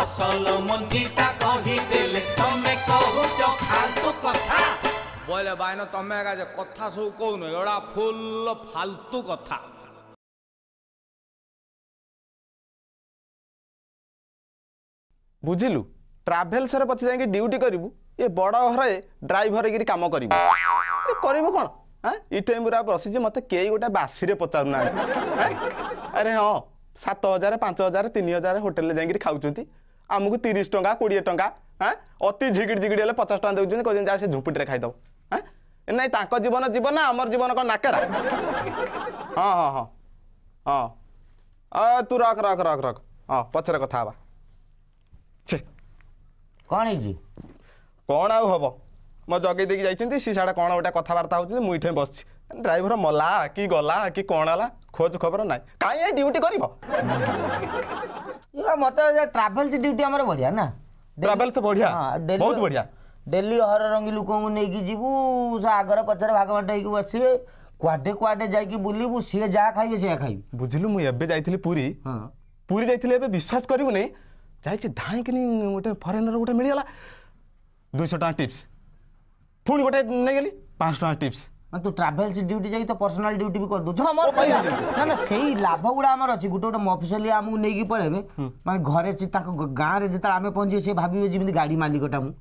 ଅସଲ ମଞ୍ଜିଟା କହିଦେଲେ ତମେ କହୁଛ ଫାଲତୁ କଥା ବୋଇଲେ ବାଇନ ତମେ ଏକା ଯେ କଥା ସବୁ କହୁନ ଏଗୁଡ଼ା ଫୁଲ ଫାଲତୁ କଥା ବୁଝିଲୁ ଟ୍ରାଭେଲ୍ସରେ ପଛେ ଯାଇକି ଡ୍ୟୁଟି କରିବୁ ଏ ବଡ଼ ଘରେ ଡ୍ରାଇଭର ହେଇକିରି କାମ କରିବୁ କରିବୁ କ'ଣ ହଁ ଏଇ ଟାଇମ୍ ପୁରା ବସିଛି ମୋତେ କେହି ଗୋଟେ ବାସିରେ ପଚାରୁନାହାନ୍ତି ଆରେ ହଁ ସାତ ହଜାର ପାଞ୍ଚ ହଜାର ତିନି ହଜାର ହୋଟେଲ୍ରେ ଯାଇକିରି ଖାଉଛନ୍ତି आमको तीस टाँह कोड़े टाँह हाँ अति झिगिड़ झिगिड़ हेल्ले पचास टाँग दे कहते जा झुपुटी खाईदब हाँ ना जीवन जीवन ना आमर जीवन कौन नाकेरा हाँ हाँ हाँ हाँ तू रख रख रख रख हाँ पचर कथा छे कौन है कौन आउ मो जगे देखिए सी साढ़े कौन गोटे कथबार्ता हो मुझे बस ड्राइवर मला कि गला कि कौन है খোঁজ খবর নাই কাই এই ডিউটি করিব মতে ট্রাভেলস ডিউটি আমার বড়িয়া না ট্রাভেলস বড়িয়া বহুত বড়িয়া ডেলি হররঙ্গি লোকଙ୍କୁ ନେଇକି ଯିବୁ ସେ ଆଗର ପଛରେ ଭାଗ ବାଣ୍ଟ ହେଇକି ବସିବେ କୁଆଡ଼େ କୁଆଡ଼େ ଯାଇକି ବୁଲିବୁ ସିଏ ଯାହା ଖାଇବେ ସେୟା ଖାଇବୁ ବୁଝିଲୁ ମୁଁ ଏବେ ଯାଇଥିଲି ପୁରୀ ପୁରୀ ଯାଇଥିଲି ଏବେ ବିଶ୍ୱାସ କରିବୁନି ଯାଇଛି ଧାଇଁକିନି ଗୋଟେ ଫରେନର ଗୋଟେ ମିଳିଗଲା ଦୁଇଶହ ଟଙ୍କା ଟିପ୍ସ ପୁଣି ଗୋଟେ ନେଇଗଲି ପାଞ୍ଚଶହ ଟଙ୍କା ଟିପ୍ସ ମାନେ ତୁ ଟ୍ରାଭେଲ୍ସ ଡ୍ୟୁଟି ଯାଇକି ତ ପର୍ସନାଲ୍ ଡ୍ୟୁଟି ବି କରିଦେଉଛୁ ହଁ ମୋର ନା ନା ସେଇ ଲାଭ ଗୁଡ଼ା ଆମର ଅଛି ଗୋଟେ ଗୋଟେ ମଫସଲିଆ ଆମକୁ ନେଇକି ପଳେଇବେ ମାନେ ଘରେ ତାଙ୍କ ଗାଁରେ ଯେତେବେଳେ ଆମେ ପହଞ୍ଚିବେ ସେ ଭାବିବେ ଯେମିତି ଗାଡ଼ି ମାଲିକଟା ମୁଁ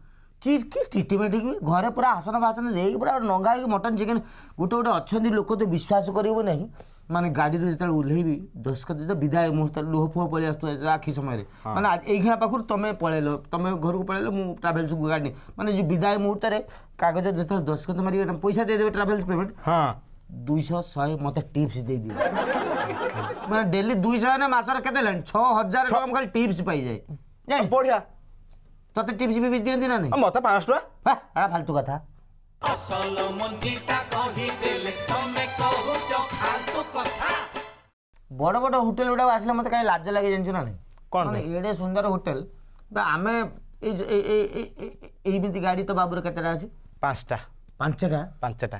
କି କି ଟ୍ରିଟମେଣ୍ଟ କି ଘରେ ପୁରା ଆସନ ଫାସନ ଦେଇକି ପୁରା ନଙ୍ଗା ହେଇକି ମଟନ୍ ଚିକେନ୍ ଗୋଟେ ଗୋଟେ ଅଛନ୍ତି ଲୋକ ତ ବିଶ୍ୱାସ କରିବ ନାହିଁ ମାନେ ଗାଡ଼ିରୁ ଯେତେବେଳେ ଓହ୍ଲେଇବି ଦଶକତି ତ ବିଦାୟ ମୁହୂର୍ତ୍ତରେ ଲୁହ ଫୁହ ପଳେଇ ଆସୁଥିବ ଆଖି ସମୟରେ ମାନେ ଏଇଖିଣା ପାଖରୁ ତମେ ପଳେଇଲ ତମେ ଘରକୁ ପଳେଇଲ ମୁଁ ଟ୍ରାଭେଲ୍ସକୁ ଗାଡ଼ି ମାନେ ଯେଉଁ ବିଦାୟ ମୁହୂର୍ତ୍ତରେ কাগজ যেত দশ করে মারি ম্যাডাম পয়সা দিয়ে দেবে ট্রাভেলস পেমেন্ট হ্যাঁ দুইশো শহে মতো টিপস দিয়ে দিও মানে ডেলি দুইশো না মাসর কেতে লেন ছ হাজার টাকা খালি টিপস পাই যায় বঢ়িয়া তোতে টিপস বি দিয়েছি না মতো পাঁচ টাকা হ্যাঁ এটা ফালতু কথা বড় বড় হোটেল গুড়া আসলে মতো কাই লাজ লাগে জানিছু না কোন এড়ে সুন্দর হোটেল আমি এই এই এই এই এই গাড়ি তো বাবুর কেতেটা আছে পাঁচটা ପାଞ୍ଚଟା ପାଞ୍ଚଟା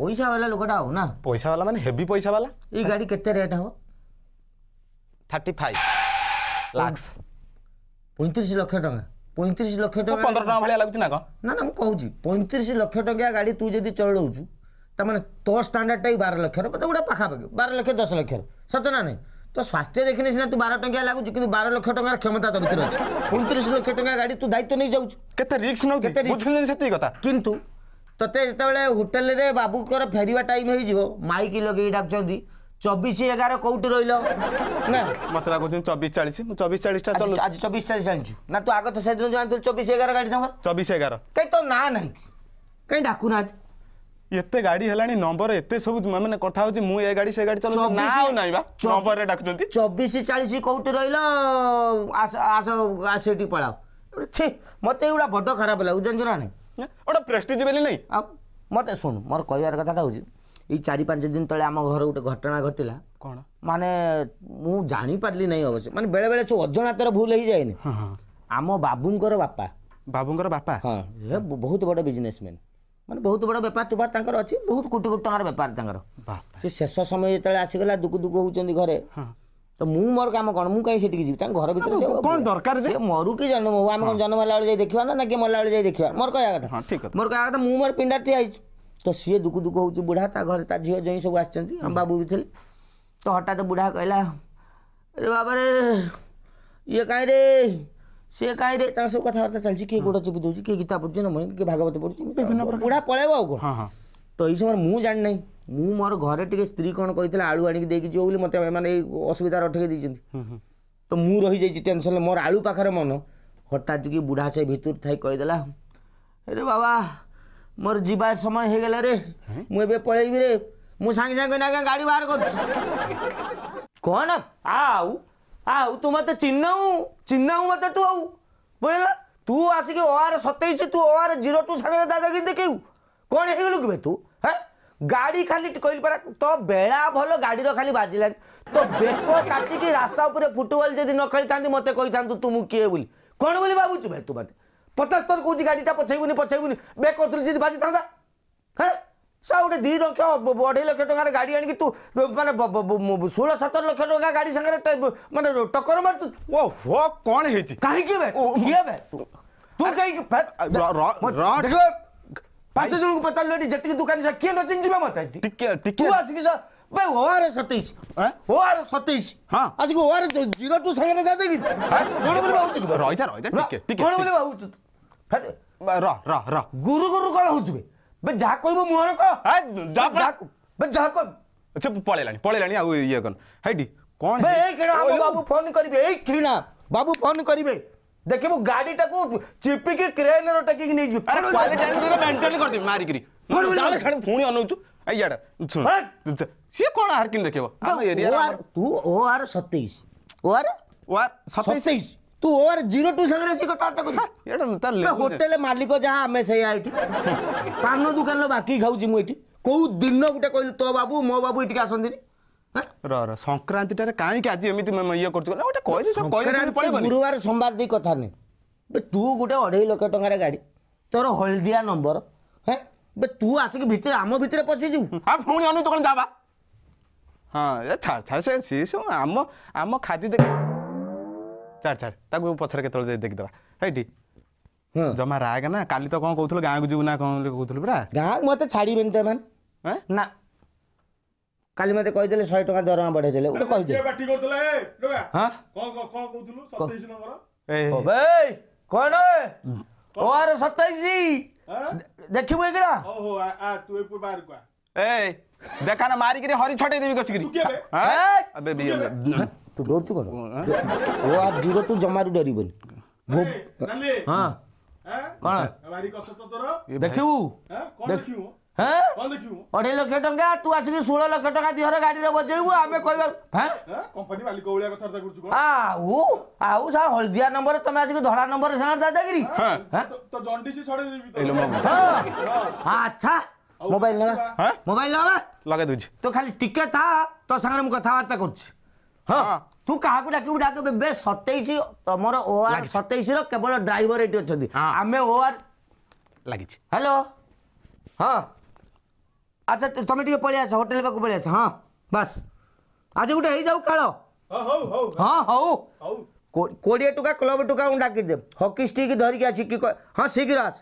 ପଇସା ବାଲା ଲୋକଟା ଆଉ ନା ପଇସା ବାଲା ମାନେ ହେଭି ପଇସା ବାଲା ଏଇ ଗାଡ଼ି କେତେ ରେଟ୍ ହେବ ଥାର୍ଟି ଫାଇଭ ଲାକ୍ସ ପଇଁତିରିଶ ଲକ୍ଷ ଟଙ୍କା ପଇଁତିରିଶ ଲକ୍ଷ ଟଙ୍କା ପନ୍ଦର ଟଙ୍କା ଭଳିଆ ଲାଗୁଛି ନା କ'ଣ ନା ନା ମୁଁ କହୁଛି ପଇଁତିରିଶ ଲକ୍ଷ ଟଙ୍କିଆ ଗାଡ଼ି ତୁ ଯଦି ଚଳଉଛୁ ତାମାନେ ତୋ ଷ୍ଟାଣ୍ଡାର୍ଡ଼ଟା ଏଇ ବାର ଲକ୍ଷର ମୋତେ ଗୋଟେ ପାଖାପାଖି ବାର ଲକ୍ଷ ଦଶ ଲକ୍ଷର ସତ ନା ନାହିଁ তো স্বাস্থ্য দেখিনে সিনা তু বার টঙ্কা লাগুছি কিন্তু বার লক্ষ টাকার ক্ষমতা তো ভিতরে আছে উনত্রিশ লক্ষ টাকা গাড়ি তু দায়িত্ব নিয়ে যাচ্ছু কেতে রিক্স নেউছি বুঝিলেন সেতিকি কথা কিন্তু তোতে যেতবে হোটেলরে বাবুকর ফেরিবা টাইম হয়ে যাব মাইক লগাই ডাকছন্তি চব্বিশ এগার কোটি রইল না মতো লাগুছেন চব্বিশ চালিশ মু চব্বিশ চালিশটা চলু আজ চব্বিশ চালিশ আনিছু না তু আগে তো সেদিন জানিছিল চব্বিশ এগার গাড়ি নম্বর চব্বিশ এগার কাই তো না নাই কাই ডাকু না ଏତେ ଗାଡି ହେଲାଣି ନମ୍ବର ଏତେ ସବୁ ମାନେ କଥା ହଉଛି ମୁଁ ଏ ଗାଡି ସେ ଗାଡି ଚଲାଉଛି ନା ଆଉ ନାହିଁ ବା ନମ୍ବରରେ ଡାକୁଛନ୍ତି ଚବିଶ ଚାଳିଶ କୋଉଠି ରହିଲ ଆସ ଆସ ସେଠି ପଳାଅ ଛେ ମତେ ଏଗୁଡ଼ା ବଡ଼ ଖରାପ ଲାଗୁଛି ଜାଣିଛୁ ନା ନାହିଁ ଗୋଟେ ପ୍ରେଷ୍ଟିଜ୍ ବୋଲି ନାହିଁ ଆଉ ମତେ ଶୁଣ ମୋର କହିବାର କଥାଟା ହଉଛି ଏଇ ଚାରି ପାଞ୍ଚ ଦିନ ତଳେ ଆମ ଘର ଗୋଟେ ଘଟଣା ଘଟିଲା କ'ଣ ମାନେ ମୁଁ ଜାଣିପାରିଲି ନାହିଁ ଅବଶ୍ୟ ମାନେ ବେଳେବେଳେ ସବୁ ଅଜଣା ତାର ଭୁଲ ହେଇଯାଏନି ଆମ ବାବୁଙ୍କର ବାପା ବାବୁଙ୍କର ବାପା ହଁ ବହୁତ ବଡ଼ ବିଜନେସମ୍ୟାନ୍ ମାନେ ବହୁତ ବଡ଼ ବେପାର ତୁପାର ତାଙ୍କର ଅଛି ବହୁତ କୋଟି କୋଟି ଟଙ୍କାର ବେପାର ତାଙ୍କର ସେ ଶେଷ ସମୟ ଯେତେବେଳେ ଆସିଗଲା ଦୁକୁ ଦୁକୁ ହେଉଛନ୍ତି ଘରେ ତ ମୁଁ ମୋର କାମ କ'ଣ ମୁଁ କାହିଁ ସେଠିକି ଯିବି ତାଙ୍କ ଘର ଭିତରେ କ'ଣ ଦରକାର ସେ ମରୁ କି ଜନ୍ମ ହଉ ଆମେ କ'ଣ ଜନ୍ମ ହେଲା ବେଳେ ଯାଇ ଦେଖିବା ନା କିଏ ମଲା ବେଳେ ଯାଇ ଦେଖିବା ମୋର କହିବା କଥା ମୋର କହିବା କଥା ମୁଁ ମୋର ପିଣ୍ଡା ଠିଆ ହେଇଛି ତ ସିଏ ଦୁକୁ ଦୁକୁ ହେଉଛି ବୁଢ଼ା ତା ଘରେ ତା ଝିଅ ଜ୍ୱାଇଁ ସବୁ ଆସିଛନ୍ତି ଆମ ବାବୁ ବି ଥିଲେ ତ ହଠାତ୍ ବୁଢ଼ା କହିଲା ରେ ବାବାରେ ଇଏ କାହିଁରେ ସେ କାହିଁରେ ତା ସବୁ କଥାବାର୍ତ୍ତା ଚାଲିଛି କିଏ ଗୋଡ଼ ଚିପି ଦେଉଛି କିଏ ଗୀତା ପଢ଼ୁଛି ନା ମୁଇଁ କିଏ ଭାଗବତ ପଢ଼ୁଛି ବିଭିନ୍ନ ବୁଢ଼ା ପଳେଇବ ଆଉ କ'ଣ ତ ଏଇ ସମୟରେ ମୁଁ ଜାଣିନାହିଁ ମୁଁ ମୋର ଘରେ ଟିକେ ସ୍ତ୍ରୀ କ'ଣ କହିଥିଲା ଆଳୁ ଆଣିକି ଦେଇକି ଯିବ ବୋଲି ମୋତେ ଏମାନେ ଏଇ ଅସୁବିଧାରେ ଅଟକେଇ ଦେଇଛନ୍ତି ତ ମୁଁ ରହିଯାଇଛି ଟେନସନ୍ରେ ମୋର ଆଳୁ ପାଖରେ ମନ ହଠାତ୍ କି ବୁଢ଼ା ସେ ଭିତରୁ ଥାଇ କହିଦେଲା ଆରେ ବାବା ମୋର ଯିବା ସମୟ ହେଇଗଲା ରେ ମୁଁ ଏବେ ପଳେଇବି ରେ ମୁଁ ସାଙ୍ଗେ ସାଙ୍ଗେ ଆଜ୍ଞା ଗାଡ଼ି ବାହାର କରୁଛି କ'ଣ ଆଉ આવું તું મત ચિહ્ન હું ચિહ્ન હું મત તું આવું બોલે ତୁ ଆସିକି ଓଆର ସତେଇଶ ତୁ ଓଆର ଜିରୋ ଟୁ ସାଙ୍ଗରେ ଦାଦାଗିରି ଦେଖେଇବୁ କ'ଣ ହେଇଗଲୁ କି ବେ ତୁ ହେ ଗାଡ଼ି ଖାଲି କହିଲି ପରା ତୋ ବେଳା ଭଲ ଗାଡ଼ିର ଖାଲି ବାଜିଲାନି ତୋ ବେକ କାଟିକି ରାସ୍ତା ଉପରେ ଫୁଟବଲ୍ ଯଦି ନ ଖେଳିଥାନ୍ତି ମୋତେ କହିଥାନ୍ତୁ ତୁ ମୁଁ କିଏ ବୋଲି କ'ଣ ବୋଲି ଭାବୁଛୁ ବେ ତୁ ମୋତେ ପଚାଶ ଥର କହୁଛି ଗାଡ଼ିଟା ପଛେଇବୁନି ପଛେଇବୁନି ବେକ୍ କରୁଥିଲି ଯଦି ବାଜିଥାନ୍ତା ହେ ଗୋଟେ ଦୁଇ ଲକ୍ଷ ଅଢ଼େଇ ଲକ୍ଷ ଟଙ୍କାର ଗାଡ଼ି ଆଣିକି ତୁ ମାନେ ଷୋହଳ ସତର ଲକ୍ଷ ଟଙ୍କା ଗାଡ଼ି ସାଙ୍ଗରେ ମାନେ ଟକ୍କର ମାରୁଛୁ ଓ ହୋ କ'ଣ ହେଇଛି କାହିଁକି ବେ କିଏ ବେ ତୁ କାହିଁକି ପାଞ୍ଚ ଜଣଙ୍କୁ ପଚାରିଲଣି ଯେତିକି ଦୋକାନୀ ସାର୍ କିଏ ନ ଚିହ୍ନିବେ ମୋତେ ଟିକେ ଟିକେ ଆସିକି ସାର୍ ଭାଇ ଓଆର ସତେଇଶ ଓଆର ସତେଇଶ ହଁ ଆସିକି ଓଆର ଜିରୋ ଟୁ ସାଙ୍ଗରେ ଦେଇଦେବି କ'ଣ ବୋଲି ଭାବୁଛୁ ରହିଥା ରହିଥା ଟିକେ କ'ଣ ବୋଲି ଭାବୁଛୁ ର ର ର ଗୁରୁ ଗୁରୁ କ'ଣ ହଉଛୁ ବେ बे झाको इबो मुहरो को है झाको बे झाको अच्छा पळेला नि पळेला नि आउ ये कन हैडी कोन बे ए बाबू फोन करिबे ए खिना बाबू फोन करिबे देखिबो गाडी टाको चिपी के क्रेन रो टकी नै जिबे अरे क्वालिटी टाइम तो मेंटेन कर मारी करी फोन सुन से कोन हार किन एरिया तू आर 27 आर 27 तू और जीरो टू संग्रह ಸಿಗುತ್ತಾತ ಗುರು ಹೋಟೆಲ್ ಮಾಲಿಕ ଯାହା ଆମେ ସେଇ ଆଇଠି ପାନ ଦୋକାନର ବାକି ଖାଉଛି ମୁଁ ଏଠି କୋଉ ଦିନ ଗୋଟେ କହିଲୁ ତୋ ବାବୁ ମୋ ବାବୁ ଏଠିକି ଆସନ୍ତିନି ର ସଂକ୍ରାନ୍ତିଟାରେ କାହିଁକି ଆଜି ଏମିତି ଇଏ କରୁଛୁ ଗୋଟେ କହିଦେଇଛି ଗୁରୁବାର ସୋମବାର ଦେଇ କଥା ନୁହେଁ ବେ ତୁ ଗୋଟେ ଅଢ଼େଇ ଲକ୍ଷ ଟଙ୍କାର ଗାଡ଼ି ତୋର ହଳଦିଆ ନମ୍ବର ହେ ବେ ତୁ ଆସିକି ଭିତରେ ଆମ ଭିତରେ ପଶିଯିବୁ ଆଉ ପୁଣି ଅନେଇ ଦୋକାନ ଯାବା ହଁ ଛାଡ଼ ଛାଡ଼ ସେ ସବୁ ଆମ ଆମ ଖାଦ୍ୟ ଦେଖ ଛାଡ଼ ଛାଡ଼ ତାକୁ ପଛରେ କେତେବେଳେ ଦେଖିଦେବା ହେଇଟି ଜମା ରାଗ ନା କାଲି ତ କ'ଣ କହୁଥିଲୁ ଗାଁକୁ ଯିବୁ ନା କ'ଣ କହୁଥିଲୁ ପରା ଗାଁ ମୋତେ ଛାଡ଼ିବେନି ତ ମାନେ ନା କାଲି ମୋତେ କହିଦେଲେ ଶହେ ଟଙ୍କା ଦରମା ବଢ଼େଇଦେଲେ ଗୋଟେ କହିଦେଲେ କ'ଣ ଓଆର ସତେଇଶ ଦେଖିବୁ ଏଗୁଡ଼ା ଏ ଦେଖା ନା ମାରିକିରି ହରି ଛଟେଇ ଦେବି କଷିକିରି ତୁ ଡରୁଛୁ କ'ଣ ଓ ଆର୍ ଜିରୋ ତୁ ଜମାରୁ ଡରିବୁନି ହଁ କ'ଣ ଦେଖିବୁ ଅଢେଇ ଲକ୍ଷ ଟଙ୍କା ତୁ ଆସିକି ଷୋହଳ ଲକ୍ଷ ଟଙ୍କା ଦିହର ଗାଡ଼ିରେ ବଜେଇବୁ ଆମେ କହିବା ଆଉ ଆଉ ସାର୍ ହଳଦିଆ ନମ୍ବର ତମେ ଆସିକି ଧଳା ନମ୍ବର ସାଙ୍ଗରେ ଦାଦାଗିରି ଆଚ୍ଛା ମୋବାଇଲ ନେବା ମୋବାଇଲ ନେବା ଲଗେଇ ଦେଉଛି ତୁ ଖାଲି ଟିକେ ଥା ତୋ ସାଙ୍ଗରେ ମୁଁ କଥାବାର୍ତ୍ତା କରୁଛି ହଁ ତୁ କାହାକୁ ଡାକିବୁ ଡାକ ବେ ସତେଇଶ ତମର ଓ ଆର୍ ସତେଇଶର କେବଳ ଡ୍ରାଇଭର ଏଠି ଅଛନ୍ତି ଆମେ ଓ ଆର୍ ଲାଗିଛି ହ୍ୟାଲୋ ହଁ ଆଚ୍ଛା ତମେ ଟିକେ ପଳେଇ ଆସ ହୋଟେଲ ପାଖକୁ ପଳେଇ ଆସ ହଁ ବାସ୍ ଆଜି ଗୋଟେ ହେଇଯାଉ କାଳ ହଁ ହଉ କୋଡ଼ିଏ ଟଙ୍କା କ୍ଲବ ଟଙ୍କା ମୁଁ ଡାକିଦେ ହକି ଷ୍ଟିକ୍ ଧରିକି ଆସିକି ହଁ ଶୀଘ୍ର ଆସ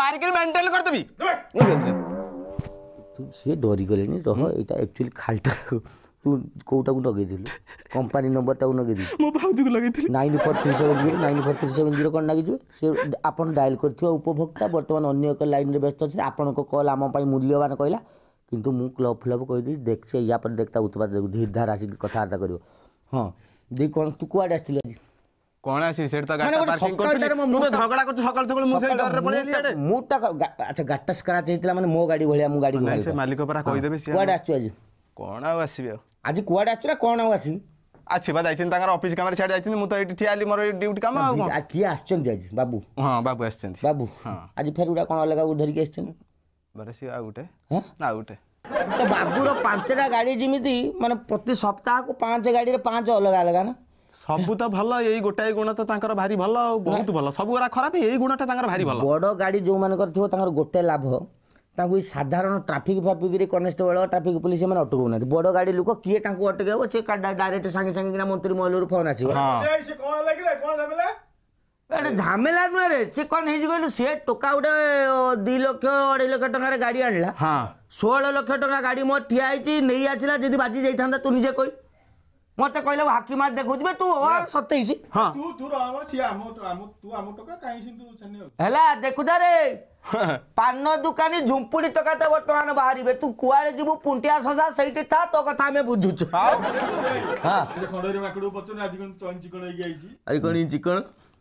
ମାରିକି ମେଣ୍ଟେନ୍ କରିଦେବି ତୁ ସିଏ ଡରିଗଲେଣି ରହ ଏଇଟା ଆକ୍ଚୁଆଲି ଖାଲିଟା ତୁ କେଉଁଟାକୁ ଲଗେଇଥିଲୁ କମ୍ପାନୀ ନମ୍ବରଟାକୁ ଲଗେଇଥିଲୁ ମୋ ଭାଉଜକୁ ଲଗେଇଥିଲି nine four three seven zero nine four three seven zero କ'ଣ ଲାଗିଯିବ ସେ ଆପଣ ଡାଏଲ୍ କରିଥିବା ଉପଭୋକ୍ତା ବର୍ତ୍ତମାନ ଅନ୍ୟ ଏକ ଲାଇନ୍ରେ ବ୍ୟସ୍ତ ଅଛି ଆପଣଙ୍କ କଲ୍ ଆମ ପାଇଁ ମୂଲ୍ୟବାନ କହିଲା କିନ୍ତୁ ମୁଁ କ୍ଲବ୍ ଫ୍ଲବ୍ କହିଦେଇଛି ଦେଖ ସେ ୟା ପରେ ଦେଖ ତା ଉତ୍ପାଦ ଧୀରଧାର ଆସିକି କଥାବାର୍ତ୍ତା କରିବ ହଁ ଦେଇ କ'ଣ ତୁ କୁଆଡ଼େ ଆସିଥିଲୁ ଆଜି কোন আসি সেটা তো গাড়ি পার্কিং করছিস তুই তো ঝগড়া করছিস সকাল সকাল মু সেই ডরে পড়ে এলি মুটা আচ্ছা গাড়িটা স্ক্র্যাচ হইতিলা মানে মো গাড়ি ভলিয়া মু গাড়ি নাই সে মালিক পরা কই দেবে সে কোয়াড আসছু আজি কোন আউ আসিবি আজি কোয়াড আসছু না কোন আউ আসিবি ଆସିବା ଯାଇଛନ୍ତି ତାଙ୍କର ଅଫିସ କାମରେ ସିଆଡ଼େ ଯାଇଛନ୍ତି ମୁଁ ତ ଏଇଠି ଠିଆ ହେଲି ମୋର ଡ୍ୟୁଟି କାମ ଆଉ କ'ଣ କିଏ ଆସିଛନ୍ତି ଆଜି ବାବୁ ହଁ ବାବୁ ଆସିଛନ୍ତି ବାବୁ ହଁ ଆଜି ଫେର ଗୁଡ଼ା କ'ଣ ଅଲଗା ଧରିକି ଆସିଛନ୍ତି ବରେ ସିଏ ଆଉ ଗୋଟେ ହଁ ଆଉ ଗୋଟେ ତ ବାବୁର ପାଞ୍ଚଟା ଗାଡ଼ି ଯେମିତି ମାନେ ପ୍ରତି ସପ୍ତାହକୁ ପାଞ୍ଚ ଗାଡ଼ିରେ ପାଞ୍ଚ ଅଲଗା ଅଲଗା ନା ସବୁ ତ ଭଲ ଏଇ ଗୋଟାଏ ଗୁଣ ତ ତାଙ୍କର ଭାରି ଭଲ ଆଉ ବହୁତ ଭଲ ସବୁ ଗୁରା ଖରାପ ଏଇ ଗୁଣଟା ତାଙ୍କର ଭାରି ଭଲ ବଡ଼ ଗାଡ଼ି ଯେଉଁମାନଙ୍କର ଥିବ ତାଙ୍କର ଗୋଟେ ଲାଭ ତାଙ୍କୁ ଏଇ ସାଧାରଣ ଟ୍ରାଫିକ୍ ଫ୍ରାଫିକ୍ରେ କନେଷ୍ଟବଳ ଟ୍ରାଫିକ୍ ପୋଲିସ ସେମାନେ ଅଟକଉନାହାନ୍ତି ବଡ଼ ଗାଡ଼ି ଲୋକ କିଏ ତାଙ୍କୁ ଅଟକେଇବ ସେ ଡାଇରେକ୍ଟ ସାଙ୍ଗେ ସାଙ୍ଗେ କିନା ମନ୍ତ୍ରୀ ମହଲରୁ ଫୋନ୍ ଆସିବ ଏଟା ଝାମେଲା ନୁହେଁ ରେ ସେ କ'ଣ ହେଇଛି କହିଲୁ ସେ ଟୋକା ଗୋଟେ ଦୁଇ ଲକ୍ଷ ଅଢ଼େଇ ଲକ୍ଷ ଟଙ୍କାରେ ଗାଡ଼ି ଆଣିଲା ଷୋହଳ ଲକ୍ଷ ଟଙ୍କା ଗାଡ଼ି ମୋର ଠିଆ ହେଇଛି ନେଇ ଆସିଲା ଯଦି ବାଜି ଯାଇଥାନ୍ତା ତୁ ନିଜେ କହି ମତେ କହିଲେ ହାକି ମାରି ଦେଖୁଥିବେ ତୁ ସତେଇଶ ହଁ ହେଲା ଦେଖୁଥାରେ ପାନ ଦୋକାନୀ ଝୁମ୍ପୁଡି ଟଙ୍କା ତ ବର୍ତ୍ତମାନ ବାହାରିବେ ତୁ କୁଆଡେ ଯିବୁ ପୁଣ୍ଟିଆ ଶଶା ସେଇଠି ଥା ତୋ କଥା ଆମେ ବୁଝୁଛୁ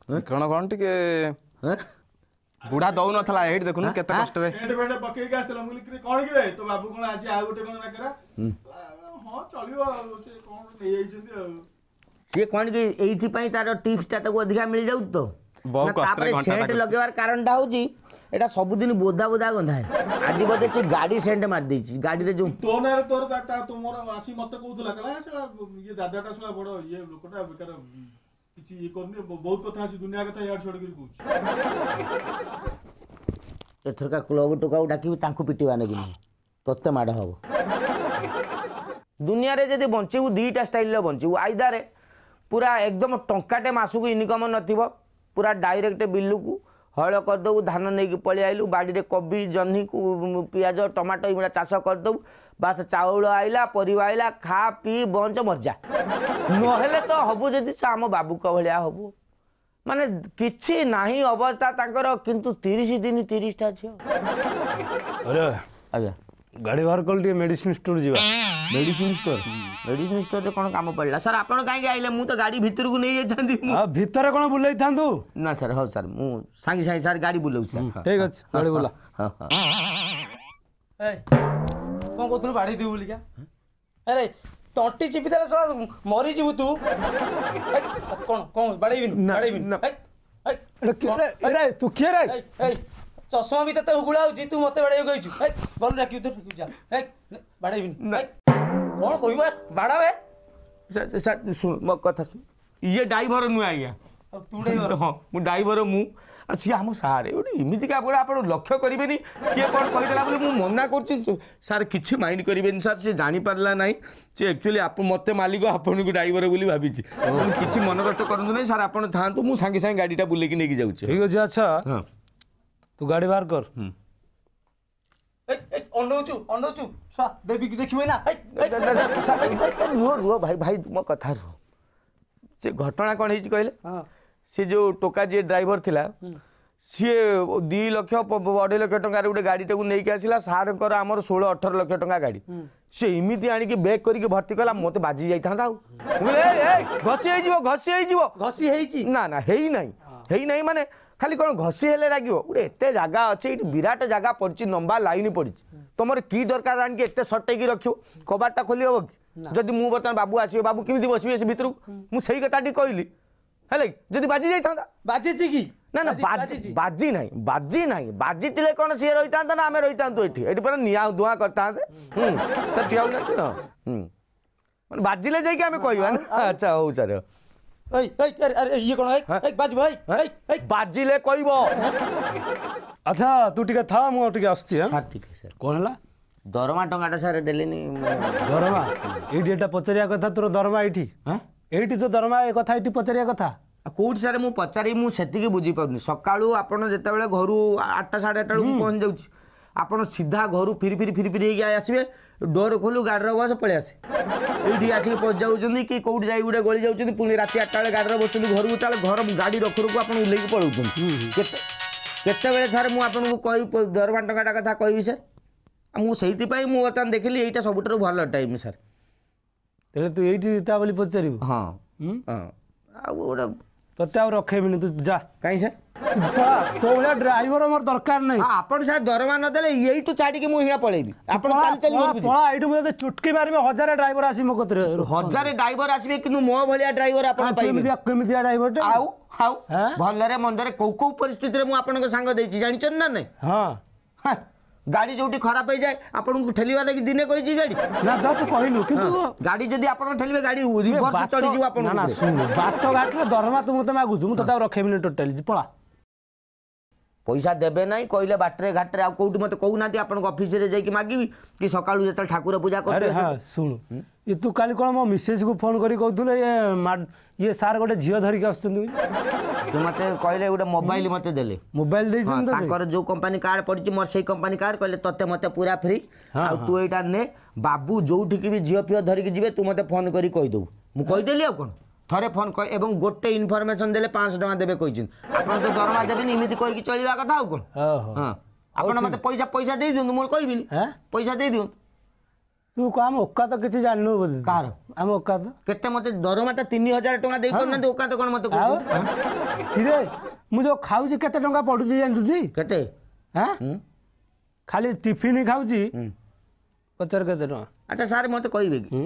ଚିକଣ କଣ ଟିକେ ବୁଢା ଦଉନଥିଲା ଏଇଠି ଦେଖୁନୁ କେତେ କଷ୍ଟରେ ପକେଇକି ଆସିଥିଲା ମୁଁ କହିଲି କଣ କି ରେ ତୋ ବାବୁ କଣ ଆଜି ଆଉ ଗୋଟେ କଣ ନା ହଁ ଚଳିବ ଆଉ ସେ କ'ଣ ନେଇଯାଇଛନ୍ତି ଆଉ ସିଏ କ'ଣ କି ଏଇଥିପାଇଁ ତାର ଟିପ୍ସଟା ତାକୁ ଅଧିକା ମିଳିଯାଉଛି ତ ତାପରେ ସେଣ୍ଟ ଲଗେଇବାର କାରଣଟା ହଉଛି ଏଇଟା ସବୁଦିନ ବୋଦା ବୋଦା ଗନ୍ଧାଏ ଆଜି ବୋଧେ ସେ ଗାଡ଼ି ସେଣ୍ଟ ମାରିଦେଇଛି ଗାଡ଼ିରେ ଯୋଉ ତୋ ନାଁରେ ତୋର ତୁମର ଆସି ମତେ କହୁଥିଲା କହିଲା ସେଟା ଇଏ ଦାଦାଟା ଶୁଣା ବଡ଼ ଇଏ ଲୋକଟା ବେକାର କିଛି ଇଏ କରୁନି ବହୁତ କଥା ଆସି ଦୁନିଆ କଥା ଇଆଡ଼େ ସିଆଡ଼େ କରି କହୁଛି ଏଥରକା କ୍ଲବ୍ ଟୋକାକୁ ଡାକିବି ତାଙ୍କୁ ପିଟିବା ନେବିନି ତୋତେ ମାଡ଼ ହବ ଦୁନିଆରେ ଯଦି ବଞ୍ଚିବୁ ଦୁଇଟା ଷ୍ଟାଇଲ୍ରେ ବଞ୍ଚିବୁ ଆଇଦାରେ ପୁରା ଏକଦମ ଟଙ୍କାଟେ ମାସକୁ ଇନକମ୍ ନଥିବ ପୁରା ଡାଇରେକ୍ଟ ବିଲକୁ ହଳ କରିଦେବୁ ଧାନ ନେଇକି ପଳେଇ ଆଇଲୁ ବାଡ଼ିରେ କୋବି ଜହ୍ନି ପିଆଜ ଟମାଟୋ ଏଗୁଡ଼ା ଚାଷ କରିଦେବୁ ବାସ୍ ଚାଉଳ ଆଇଲା ପରିବା ଆଇଲା ଖା ପିଇ ବଞ୍ଚ ମଜା ନହେଲେ ତ ହବୁ ଯଦି ଆମ ବାବୁଙ୍କ ଭଳିଆ ହବୁ ମାନେ କିଛି ନାହିଁ ଅବସ୍ଥା ତାଙ୍କର କିନ୍ତୁ ତିରିଶ ଦିନ ତିରିଶଟା ଝିଅ ଆଜ୍ଞା ଗାଡ଼ି ବାହାର କଲେ ଟିକେ ମେଡିସିନ ଷ୍ଟୋର ଯିବା ମେଡିସିନ ଷ୍ଟୋର ମେଡିସିନ ଷ୍ଟୋରରେ କ'ଣ କାମ ପଡ଼ିଲା ସାର୍ ଆପଣ କାହିଁକି ଆଇଲେ ମୁଁ ତ ଗାଡ଼ି ଭିତରକୁ ନେଇଯାଇଥାନ୍ତି ଭିତରେ କ'ଣ ବୁଲେଇଥାନ୍ତୁ ନା ସାର୍ ହଉ ସାର୍ ମୁଁ ସାଙ୍ଗେ ସାଙ୍ଗେ ସାର୍ ଗାଡ଼ି ବୁଲଉଛି ସାର୍ ଠିକ୍ ଅଛି ଗାଡ଼ି ବୁଲା କ'ଣ କହୁଥିଲୁ ବାଡ଼େଇ ଦେବୁ ବୋଲିକା ଆରେ ତଣ୍ଟି ଚିପି ଦେଲେ ସଳା ମରିଯିବୁ ତୁ କ'ଣ କ'ଣ ବାଡ଼େଇବିନି ବାଡ଼େଇବିନି ତୁ କିଏ ରେ চশমা বি তো উগুলা হচ্ছে তুই মতো বাড়াই কইছু গলু ডাকি উদর যা বাড়াইবি কোণ কইব বাড়াবে স্যার শুন মো কথা শুন ইয়ে ড্রাইভর নুয়ে আজ্ঞা তু ড্রাইভর হ্যাঁ মু ড্রাইভর মু সি আম স্যার গোটে এমিতি আপনার আপনার লক্ষ্য করবে কি কোণ কইদেলা বলে মনা করছি স্যার কিছু মাইন্ড করবে স্যার সে জানি পারলা নাই যে একচুয়ালি মতো মালিক আপনার ড্রাইভার বলে ভাবিছি কিছু মনে কষ্ট করতে না স্যার আপনার থাকতো মু সাঙ্গে গাড়িটা বুলেকি নিয়ে যাচ্ছি ঠিক আছে আচ্ছা তু গাড়ি বার কর ରୁହ ରୁହ ଭାଇ ଭାଇ ମୋ କଥା ରୁହ ସେ ଘଟଣା କ'ଣ ହେଇଛି କହିଲେ ସେ ଯେଉଁ ଟୋକା ଯିଏ ଡ୍ରାଇଭର ଥିଲା ସିଏ ଦୁଇ ଲକ୍ଷ ଅଢ଼େଇ ଲକ୍ଷ ଟଙ୍କାର ଗୋଟେ ଗାଡ଼ିଟାକୁ ନେଇକି ଆସିଲା ସାର୍ଙ୍କର ଆମର ଷୋହଳ ଅଠର ଲକ୍ଷ ଟଙ୍କା ଗାଡ଼ି ସେ ଏମିତି ଆଣିକି ବେକ୍ କରିକି ଭର୍ତ୍ତି କଲା ମୋତେ ବାଜି ଯାଇଥାନ୍ତା ଆଉ ଘଷି ହେଇଯିବ ଘଷି ହେଇଯିବ ଘଷି ହେଇଛି ନା ନା ହେଇନାହିଁ ହେଇନାହିଁ ମାନେ ଖାଲି କ'ଣ ଘଷି ହେଲେ ଲାଗିବ ଗୋଟେ ଏତେ ଜାଗା ଅଛି ଏଇଠି ବିରାଟ ଜାଗା ପଡ଼ିଛି ଲମ୍ବା ଲାଇନ୍ ପଡ଼ିଛି ତୁମର କି ଦରକାର ଆଣିକି ଏତେ ସଟେଇକି ରଖିବ କବାଟଟା ଖୋଲି ହେବ କି ଯଦି ମୁଁ ବର୍ତ୍ତମାନ ବାବୁ ଆସିବେ ବାବୁ କେମିତି ବସିବେ ସେ ଭିତରକୁ ମୁଁ ସେଇ କଥାଟି କହିଲି ହେଲେ ଯଦି ବାଜି ଯାଇଥାନ୍ତା ବାଜିଛି କି ନା ନା ବାଜି ନାହିଁ ବାଜି ନାହିଁ ବାଜିଥିଲେ କ'ଣ ସିଏ ରହିଥାନ୍ତା ନା ଆମେ ରହିଥାନ୍ତୁ ଏଠି ଏଠି ପୁରା ନିଆଁ ଧୂଆଁ କରିଥାନ୍ତେ ହୁଁ ଠିଆ ହଉଛନ୍ତି ମାନେ ବାଜିଲେ ଯାଇକି ଆମେ କହିବା ନା ଆଚ୍ଛା ହଉ ସାର୍ ହଉ ଆଚ୍ଛା ତୁ ଟିକେ ଥା ମୁଁ କଣ ହେଲା ଦରମା ଟଙ୍କାଟା ସାର ଦେଲେନି ଦରମା ଏଇଠି ଏଇଟା ପଚାରିବା କଥା ତୋର ଦରମା ଏଇଠି ଏଇଠି ତୋ ଦରମା ଏ କଥା ଏଇଠି ପଚାରିବା କଥା କୋଉଠି ସାର ମୁଁ ପଚାରିବି ମୁଁ ସେତିକି ବୁଝିପାରୁନି ସକାଳୁ ଆପଣ ଯେତେବେଳେ ଘରୁ ଆଠଟା ସାଢେ ଆଠଟା ବେଳକୁ ପହଞ୍ଚି ଯାଉଛି ଆପଣ ସିଧା ଘରୁ ଫିରି ଫିରି ଫିରି ଫିରି ହେଇକି ଆସିବେ ଡୋର ଖୋଲୁ ଗାଡ଼ିର ବସ ପଳେଇ ଆସେ ଏଇଠି ଆସିକି ପଶି ଯାଉଛନ୍ତି କି କେଉଁଠି ଯାଇ ଗୋଟେ ଗଳି ଯାଉଛନ୍ତି ପୁଣି ରାତି ଆଠଟା ବେଳେ ଗାଡ଼ିରେ ବସୁଛନ୍ତି ଘରକୁ ଚାଲ ଘର ଗାଡ଼ି ରଖରକୁ ଆପଣ ଓହ୍ଲେଇକି ପଳାଉଛନ୍ତି କେତେ କେତେବେଳେ ସାର୍ ମୁଁ ଆପଣଙ୍କୁ କହିବି ଦରମା ଟଙ୍କାଟା କଥା କହିବି ସାର୍ ମୁଁ ସେଇଥିପାଇଁ ମୁଁ ବର୍ତ୍ତମାନ ଦେଖିଲି ଏଇଟା ସବୁଠାରୁ ଭଲ ଟାଇମ୍ ସାର୍ ତାହେଲେ ତୁ ଏଇଠି ତା ବୋଲି ପଚାରିବୁ ହଁ ହଁ ଆଉ ଗୋଟେ ତତେ ଆଉ ରଖେଇବିନି ତୁ ଯା କାହିଁ ସାର୍ ତୋ ଭଳିଆ ଡ୍ରାଇଭର ମୋର ଦରକାର ନାହିଁ ଆପଣ ସାର୍ ଦରମା ନଦେଲେ ଏଇଠୁ ଛାଡ଼ିକି ମୁଁ ହିଆ ପଳେଇବି ଆପଣ ପଳା ଏଇଠୁ ମୁଁ ଚୁଟକି ମାରିବି ହଜାରେ ଡ୍ରାଇଭର ଆସିବି ମୋ କତିରେ ହଜାରେ ଡ୍ରାଇଭର ଆସିବେ କିନ୍ତୁ ମୋ ଭଳିଆ ଡ୍ରାଇଭର ଆପଣ କେମିତିଆ ଡ୍ରାଇଭରଟେ ଆଉ ଆଉ ଭଲରେ ମନ୍ଦରେ କୋଉ କୋଉ ପରିସ୍ଥିତିରେ ମୁଁ ଆପଣଙ୍କ ସାଙ୍ଗ ଦେଇଛି ଜାଣିଛନ୍ତି ନା ନାହିଁ ହଁ গাড়ি যেটি খারাপ হয়ে যায় আপনার ঠেলিবা লাগি দিনে কইছি গাড়ি না যা তো কইলু কিন্তু গাড়ি যদি আপনার ঠেলিবে গাড়ি রিভর্স চড়ি যাব আপনার না না শুন বাট ঘাটলে দরমা তুমি তো মাগুছু মু তো রখাইবিনি টোটালি পড়া ପଇସା ଦେବେ ନାହିଁ କହିଲେ ବାଟରେ ଘାଟରେ ଆଉ କୋଉଠି ମୋତେ କହୁନାହାନ୍ତି ଆପଣଙ୍କ ଅଫିସରେ ଯାଇକି ମାଗିବି କି ସକାଳୁ ଯେତେବେଳେ ଠାକୁର ପୂଜା କରେ ଶୁଣୁ ଇଏ ତୁ କାଲି କ'ଣ ମୋ ମିସେସ୍କୁ ଫୋନ୍ କରି କହୁଥିଲୁ ଇଏ ଇଏ ସାର୍ ଗୋଟେ ଝିଅ ଧରିକି ଆସୁଛନ୍ତି ସେ ମୋତେ କହିଲେ ଗୋଟେ ମୋବାଇଲ ମୋତେ ଦେଲେ ମୋବାଇଲ ଦେଇଛନ୍ତି ତାଙ୍କର ଯୋଉ କମ୍ପାନୀ କାର୍ଡ ପଡ଼ିଛି ମୋର ସେଇ କମ୍ପାନୀ କାର୍ଡ କହିଲେ ତତେ ମୋତେ ପୁରା ଫ୍ରି ଆଉ ତୁ ଏଇଟା ନେ ବାବୁ ଯୋଉଠିକି ବି ଝିଅ ଫିଅ ଧରିକି ଯିବେ ତୁ ମୋତେ ଫୋନ୍ କରି କହିଦେବୁ ମୁଁ କହିଦେଲି ଆଉ କ'ଣ ଥରେ ଫୋନ୍ କହ ଏବଂ ଗୋଟେ ଇନଫର୍ମେସନ୍ ଦେଲେ ପାଞ୍ଚଶହ ଟଙ୍କା ଦେବେ କହିଛନ୍ତି ଆପଣ ତ ଦରମା ଦେବେନି ଏମିତି କହିକି ଚଳିବା କଥା ଆଉ କ'ଣ ହଁ ଆପଣ ମୋତେ ପଇସା ପଇସା ଦେଇଦିଅନ୍ତୁ ଦିଅନ୍ତୁ ମୁଁ କହିବିନି ପଇସା ଦେଇଦିଅନ୍ତୁ ତୁ କ'ଣ ଆମ ଓକା ତ କିଛି ଜାଣିନୁ ବୋଲି କାହାର ଆମ ଓକା ତ କେତେ ମୋତେ ଦରମାଟା ତିନି ହଜାର ଟଙ୍କା ଦେଇପାରୁନାହାନ୍ତି ତ କ'ଣ ମୋତେ କିରେ ମୁଁ ଯେଉଁ ଖାଉଛି କେତେ ଟଙ୍କା ପଡ଼ୁଛି ଜାଣିଛୁ ଯେ କେତେ ହଁ ଖାଲି ଟିଫିନ୍ ଖାଉଛି ପଚାର କେତେ ଟଙ୍କା ଆଚ୍ଛା ସାର୍ ମୋତେ କହିବେ କି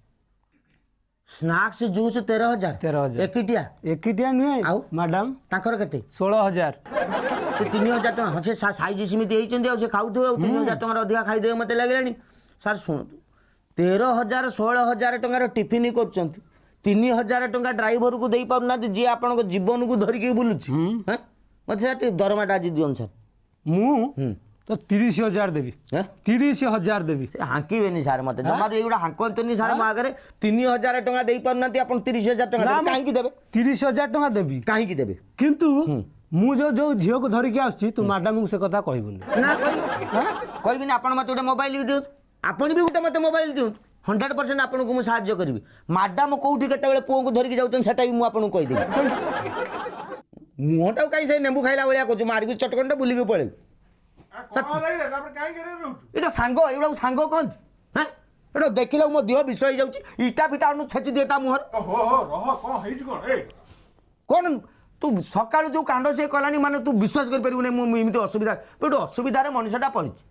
স্নাক্স জুস তের হাজার তের হাজার একিটিয়া একিটিয়া নুহে আউ ম্যাডাম তাঁকর কেতে ষোল হাজার সে তিন হাজার টাকা হচ্ছে সাইজ সেমিতি হয়েছেন আর সে খাওথিবে আর তিন হাজার টাকার অধিকা খাইদেবে মতো লাগলানি স্যার শুণতু তের হাজার ষোল হাজার টাকার টিফিন করছেন তিন হাজার টাকা ড্রাইভরকে দিয়ে পারু না যে আপনার জীবনকে ধরিকি বুলুছি হ্যাঁ মতো স্যার দরমাটা আজ দিও স্যার মু তো তিরিশ হাজার দেবি তিরিশ হাজার দেবি হাঙ্কিবেনি সার মতো জমার এইগুলা হাঙ্কতুনি সার মো আগে তিন হাজার টাকা দিয়ে পারু না আপনার তিরিশ হাজার টাকা কাহিকি দেবে তিরিশ হাজার টাকা দেবি কাহিকি দেবে কিন্তু ମୁଁ ଯେଉଁ ଯେଉଁ ଝିଅକୁ ଧରିକି ଆସୁଛି ତୁ ମ୍ୟାଡ଼ାମଙ୍କୁ ସେ କଥା କହିବୁନି ନା କହିବିନି ଆପଣ ମୋତେ ଗୋଟେ ମୋବାଇଲ ବି ଦିଅନ୍ତୁ ଆପଣ ବି ଗୋଟେ ମୋତେ ମୋବାଇଲ ଦିଅନ୍ତୁ ହଣ୍ଡ୍ରେଡ଼ ପରସେଣ୍ଟ ଆପଣଙ୍କୁ ମୁଁ ସାହାଯ୍ୟ କରିବି ମ୍ୟାଡ଼ାମ୍ କେଉଁଠି କେତେବେଳେ ପୁଅଙ୍କୁ ଧରିକି ଯାଉଛନ୍ତି ସେଟା ବି ମୁଁ ଆପଣଙ୍କୁ କହିଦେବି ମୁହଁଟାକୁ କାହିଁ ସେ ନେମ୍ବୁ ଖାଇଲା ଭଳିଆ କହୁଛୁ ମାରିକି ଚଟକଣଟା ବୁଲିକି ପଳେଇବି এটা ସାଙ୍ଗ ଏଗୁଡ଼ାକୁ ସାଙ୍ଗ କହନ୍ତି ହଁ ଏଟା ମୋ ଦେହ ବିଷ ହେଇଯାଉଛି ଇଟା ଫିଟା ଅନୁ ଛେଚି ଦିଏ ତା ମୁହଁରେ କ'ଣ ତୁ ସକାଳୁ ଯେଉଁ କାଣ୍ଡ ସେ କଲାଣି ମାନେ ତୁ ବିଶ୍ୱାସ କରିପାରିବୁନି ମୁଁ ଏମିତି ଅସୁବିଧା ଗୋଟେ ଅସୁବିଧାରେ ମଣିଷଟା ପଡ଼ିଛି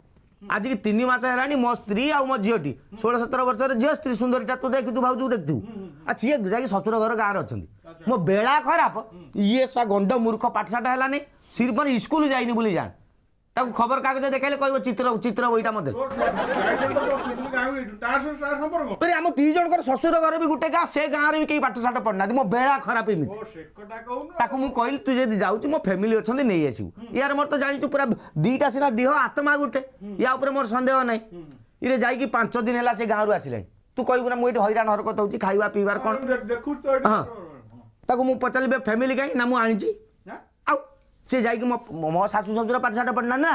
ଆଜିକି ତିନି ମାସ ହେଲାଣି ମୋ ସ୍ତ୍ରୀ ଆଉ ମୋ ଝିଅଟି ଷୋହଳ ସତର ବର୍ଷର ଝିଅ ସ୍ତ୍ରୀ ସୁନ୍ଦରୀଟା ତୁ ଦେଖିଥିବୁ ଭାଉଜକୁ ଦେଖିଥିବୁ ଆଉ ସିଏ ଯାଇକି ଶ୍ୱଶୁର ଘର ଗାଁରେ ଅଛନ୍ତି ମୋ ବେଳା ଖରାପ ଇଏ ଗଣ୍ଡ ମୂର୍ଖ ପାଠଶାଠ ହେଲାନି ସିରି ପରେ ସ୍କୁଲ ଯାଇନି ବୋଲି ଜାଣ তাকে খবর কাগজে দেখাইলে কইব চিত্র চিত্র বইটা মধ্যে আরে আমার দুই জনকর শ্বশুর ঘরে বি গোটে গাঁ সে গাঁরে বি কেই পাঠশাঠ পড়ি মো বেড়া খারাপ এমনি তাকে মু কইলি তুই যদি যাচ্ছু মো ফ্যামিলি অনেক নেই আসবু ইয়ার মোর তো জানিছু পুরা দুইটা সিনা দেহ আত্মা গোটে ইয়া উপরে মোর সন্দেহ নাই ইরে যাইকি পাঁচ দিন হেলা সে গাঁরু আসলে তু কইবু না মু এটি হইরাণ হরকত হচ্ছে খাইবা পিইবার কোন হ্যাঁ তাকে মু পচারিবে ফ্যামিলি কাই না মু আনিছি सी जा मो शाशु शशुर पाठशाठ पढ़ना ना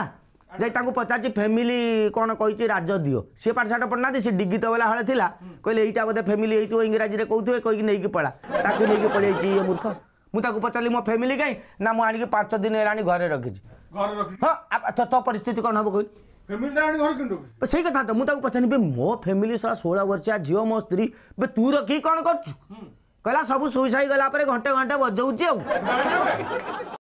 যাই তাকে পচারছি ফ্যামিলি কোণ কইছি রাজ্য দিও সি পাঠশাঠ পড়না সে ডিগ্রি তো বেলা হলে লা কইলে এইটা বোধে ফ্যামিলি হইতো ইংরাজিরে কৌথে কইকি নেইকি পড়া তাকে নেইকি পড়ে যাইছি ইয়ে মূর্খ মু তাকে পচারলি মো ফ্যামিলি কাই না মু আনিকি পাঁচ দিন হেলানি ঘরে রাখিছি হ্যাঁ তো পরিস্থিতি কোণ হব কই সেই কথা তো মু তাকে পচারি বে মো ফ্যামিলি সারা ষোল বর্ষিয়া ঝিও মো স্ত্রী বে তু রখি কোণ করছু কইলা সব সুইসাই গলা পরে ঘন্টে ঘন্টে বজাউছি আউ